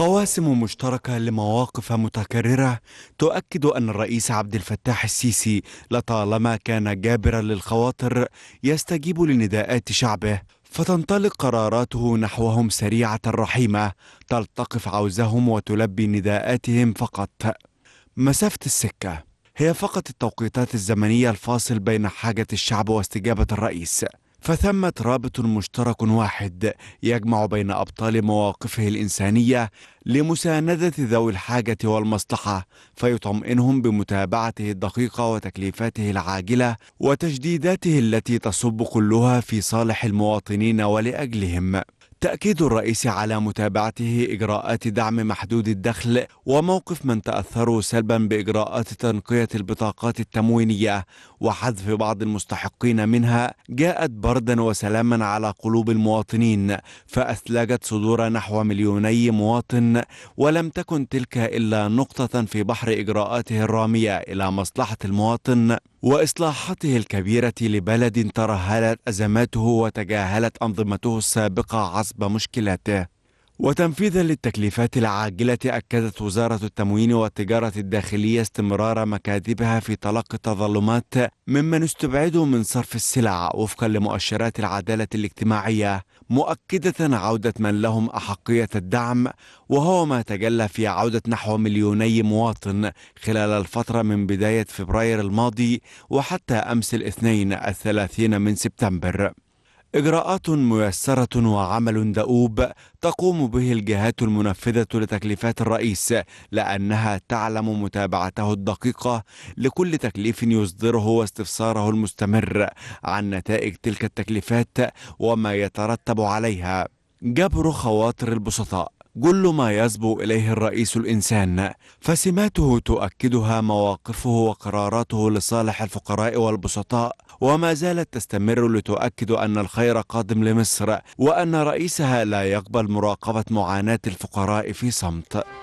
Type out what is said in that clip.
قواسم مشتركة لمواقف متكررة تؤكد أن الرئيس عبد الفتاح السيسي لطالما كان جابرا للخواطر يستجيب لنداءات شعبه فتنطلق قراراته نحوهم سريعة الرحيمة تلتقف عوزهم وتلبي نداءاتهم فقط مسافة السكة هي فقط التوقيتات الزمنية الفاصل بين حاجة الشعب واستجابة الرئيس فثمة رابط مشترك واحد يجمع بين أبطال مواقفه الإنسانية لمساندة ذوي الحاجة والمصلحة فيطمئنهم بمتابعته الدقيقة وتكليفاته العاجلة وتجديداته التي تصب كلها في صالح المواطنين ولأجلهم تأكيد الرئيس على متابعته إجراءات دعم محدود الدخل وموقف من تأثروا سلبا بإجراءات تنقية البطاقات التموينية وحذف بعض المستحقين منها جاءت بردا وسلاما على قلوب المواطنين فأثلجت صدور نحو مليوني مواطن ولم تكن تلك إلا نقطة في بحر إجراءاته الرامية إلى مصلحة المواطن واصلاحاته الكبيره لبلد ترهلت ازماته وتجاهلت انظمته السابقه عصب مشكلاته وتنفيذا للتكليفات العاجلة أكدت وزارة التموين والتجارة الداخلية استمرار مكاتبها في تلقي التظلمات ممن استبعدوا من صرف السلع وفقا لمؤشرات العدالة الاجتماعية مؤكدة عودة من لهم أحقية الدعم وهو ما تجلى في عودة نحو مليوني مواطن خلال الفترة من بداية فبراير الماضي وحتى أمس الاثنين الثلاثين من سبتمبر إجراءات ميسرة وعمل دؤوب تقوم به الجهات المنفذة لتكليفات الرئيس لأنها تعلم متابعته الدقيقة لكل تكليف يصدره واستفساره المستمر عن نتائج تلك التكليفات وما يترتب عليها جبر خواطر البسطاء كل ما يصبو إليه الرئيس الإنسان فسماته تؤكدها مواقفه وقراراته لصالح الفقراء والبسطاء وما زالت تستمر لتؤكد أن الخير قادم لمصر وأن رئيسها لا يقبل مراقبة معاناة الفقراء في صمت